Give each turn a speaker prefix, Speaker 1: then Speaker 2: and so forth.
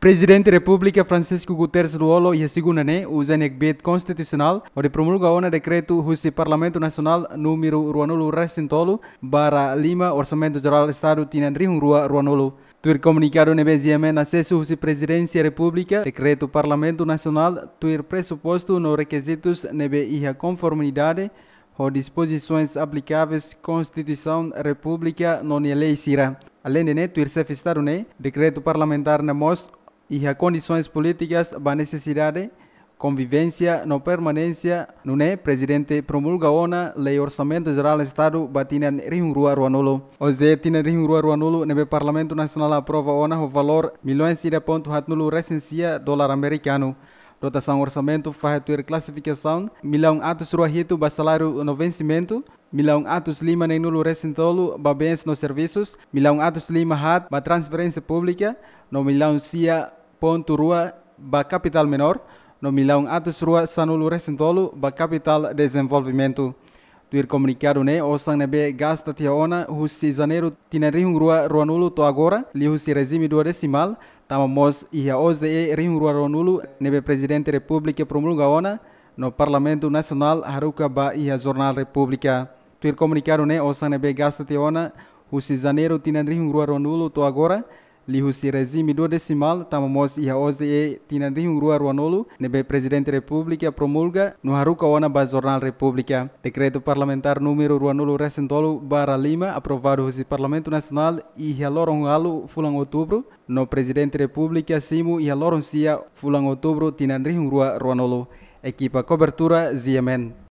Speaker 1: Presidente da República Francisco Guterres Luolo e a segunda né, o ZNB constitucional, onde promulga o decreto do Parlamento Nacional número Ruanulu Recentolo, barra Lima, Orçamento Geral do Estado Tinandrihun Rua Ruanulu. Tuir comunicado nebeziamen acesso à Presidência da República, decreto Parlamento Nacional, tuir pressuposto no requisitos nebe e conformidade ou disposições aplicáveis Constituição República Lei Sira. Além de né, tuir se fistado né, decreto parlamentar na mostra e as condições políticas da necessidade convivência no permanência nune presidente promulga ona lei orçamento geral do estado batina ringrua ruanulo oze tina ringrua ruanulo nebe parlamento nacional aprova ona o valor milhões de ponto hatnulo recensia dólar americano dotação orçamento faz farretuir classificação milhão atos ruahito ba salário no vencimento milhão atos lima nenulo recentolo ba bens nos serviços milhão atos lima hat ba transferência pública no milhão cia Ponto Rua ba capital menor no milão atos rua sanulu resentolu ba capital desenvolvimento tuir comunicado ne o nebe gasta tia ona husi janeiro tina rihung rua ruanulu to agora li husi regime dua decimal tama mos iha osde e rihung rua ruanulu nebe presidente república promulga ona no parlamento nacional haruka ba iha jornal república tuir comunicado ne o nebe gasta tia ona husi janeiro tina rihung rua ruanulu to agora lihu si regime dua decimal tamamos mos iha oze e tinandihung rua ruanolu nebe presidente república promulga no haru kawana ba jornal república decreto parlamentar número ruanolu recentolo barra lima aprovado husi parlamento nacional iha lorong alu fulang outubro no presidente república simu iha lorong sia fulang outubro tinandihung rua ruanolu equipa cobertura Ziemen.